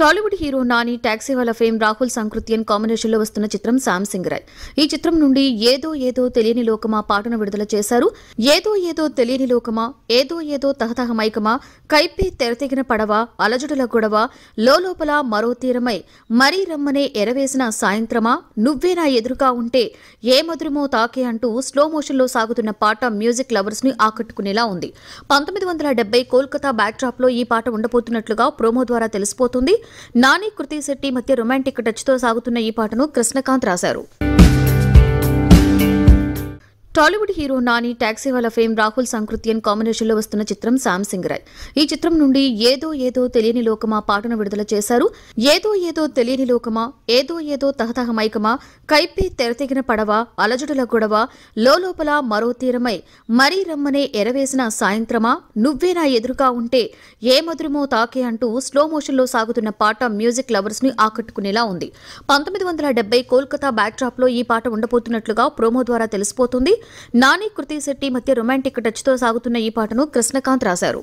Tollywood hero Nani taxi Wala fame Rahul Sankrityan కాంబినేషన్లో వస్తున్న చిత్రం శామ్ సింగ్ రాయ్ ఈ చిత్రం నుండి ఏదో ఏదో తెలియని లోకమా పాటను విడుదల చేశారు ఏదో ఏదో తెలియని లోకమా ఏదో ఏదో తహతహ మైకమా కైపి తెరతెగిన పడవ అలజడుల గొడవ లోపల మరో తీరమై మరీ రమ్మనే ఎరవేసిన సాయంత్రమా నువ్వే నా ఎదురుగా ఉంటే ఏ మధురమో తాకే అంటూ స్లో మోషన్లో సాగుతున్న పాట మ్యూజిక్ లవర్స్ ని ఆకట్టుకునేలా ఉంది పంతొమ్మిది వందల డెబ్బై కోల్కతా బ్యాక్డ్రాప్ లో ఈ పాట ఉండబోతున్నట్లుగా ప్రోమో ద్వారా తెలిసిపోతుంది నాని కృతి శెట్టి మధ్య రొమాంటిక్ టచ్తో సాగుతున్న ఈ పాటను కృష్ణకాంత్ రాశారు టాలీవుడ్ హీరో నాని వాళ్ళ ఫేమ్ రాహుల్ సంకృత్యన్ లో వస్తున్న చిత్రం శామ్ సింగ్ రాయ్ ఈ చిత్రం నుండి ఏదో ఏదో తెలియని లోకమా పాటను విడుదల చేశారు ఏదో ఏదో తెలియని లోకమా ఏదో ఏదో తహతహ మైకమా కైపి తెరతెగిన పడవ అలజడుల గొడవ లోపల మరో తీరమై మరీ రమ్మనే ఎరవేసిన సాయంత్రమా నువ్వే నా ఎదురుగా ఉంటే ఏ మధురమో తాకే అంటూ స్లో మోషన్లో సాగుతున్న పాట మ్యూజిక్ లవర్స్ ని ఆకట్టుకునేలా ఉంది పంతొమ్మిది వందల డెబ్బై కోల్కతా బ్యాక్డ్రాప్ లో ఈ పాట ఉండబోతున్నట్లుగా ప్రోమో ద్వారా తెలిసిపోతుంది నాని కృతి శెట్టి మధ్య రొమాంటిక్ టచ్తో సాగుతున్న ఈ పాటను కృష్ణకాంత్ రాశారు